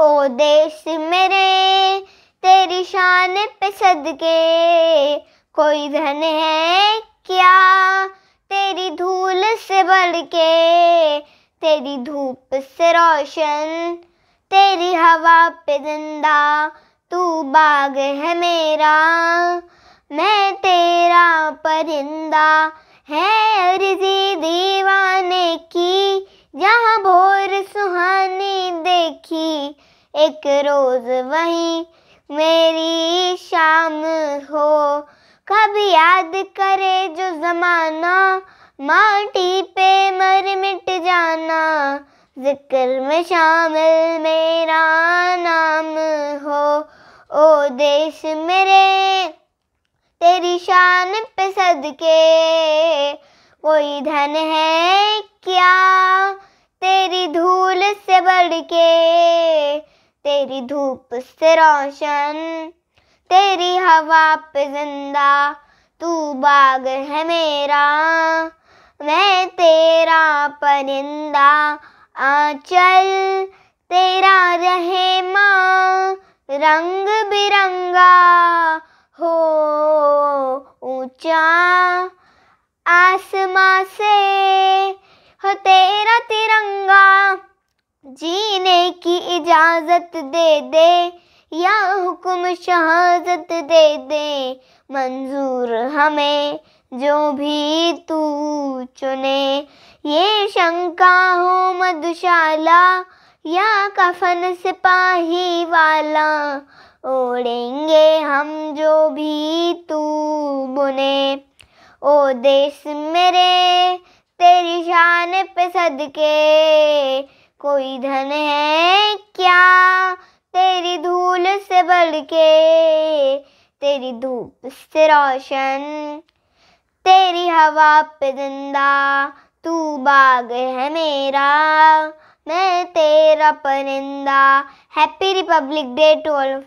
ओ देश मेरे तेरी शान पे सदके कोई धन है क्या तेरी धूल से बढ़ के तेरी धूप से रोशन तेरी हवा पे जिंदा तू बाग है मेरा मैं तेरा परिंदा है अर्जी दीवा एक रोज वही मेरी शाम हो कभी याद करे जो जमाना माटी पे मर मिट जाना जिक्र में शामिल मेरा नाम हो ओ देश मेरे तेरी शान पे सदके कोई धन है क्या तेरी धूल से बढ़ के तेरी धूप से रोशन तेरी हवा पे जिंदा तू बाग है मेरा मैं तेरा परिंदा आंचल तेरा रहे माँ रंग बिरंगा हो ऊंचा आसमां से हो तेरा तेरा इजाज़त दे दे या हुक्म शहादत दे दे मंजूर हमें जो भी तू चुने ये शंका हो मधुशाला या कफन सिपाही वाला ओढ़ेंगे हम जो भी तू बुने ओ देश मेरे तेरी शान पे सदके कोई धन है क्या तेरी धूल से बढ़ के तेरी धूप से रोशन तेरी हवा पे जिंदा तू बाग है मेरा मैं तेरा परिंदा हैप्पी रिपब्लिक डे ऑल